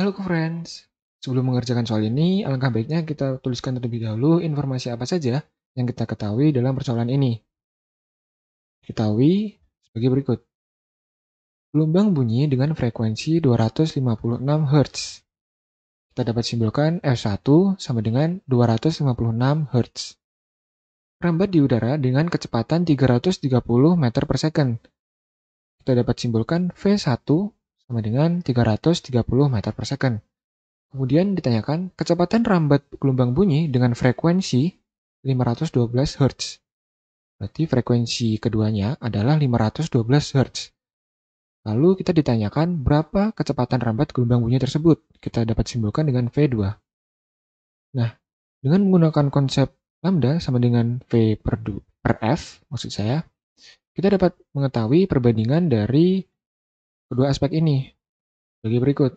Halo friends, sebelum mengerjakan soal ini, alangkah baiknya kita tuliskan terlebih dahulu informasi apa saja yang kita ketahui dalam persoalan ini. Ketahui sebagai berikut. Gelombang bunyi dengan frekuensi 256 Hz. Kita dapat simpulkan F1 sama dengan 256 Hz. Rambat di udara dengan kecepatan 330 meter per second. Kita dapat simpulkan V1 sama dengan 330 meter per second. Kemudian ditanyakan kecepatan rambat gelombang bunyi dengan frekuensi 512 Hz. Berarti frekuensi keduanya adalah 512 Hz. Lalu kita ditanyakan berapa kecepatan rambat gelombang bunyi tersebut. Kita dapat simpulkan dengan V2. Nah, dengan menggunakan konsep lambda sama dengan V per, du, per F, maksud saya, kita dapat mengetahui perbandingan dari kedua aspek ini. Bagi berikut,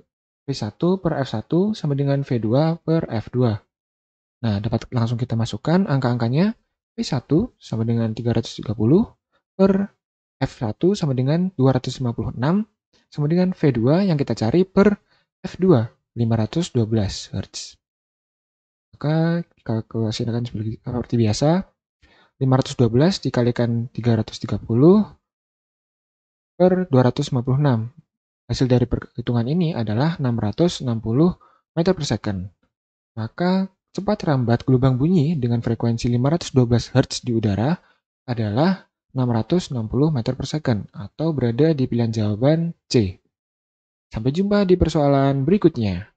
V1 per F1 sama dengan V2 per F2. Nah, dapat langsung kita masukkan angka-angkanya V1 sama dengan 330 per F1 sama dengan 256 sama dengan V2 yang kita cari per F2 512 Hz. Maka kita akan seperti biasa, 512 dikalikan 330 per 256. Hasil dari perhitungan ini adalah 660 meter per second. Maka cepat rambat gelombang bunyi dengan frekuensi 512 Hz di udara adalah 660 meter per second atau berada di pilihan jawaban C. Sampai jumpa di persoalan berikutnya.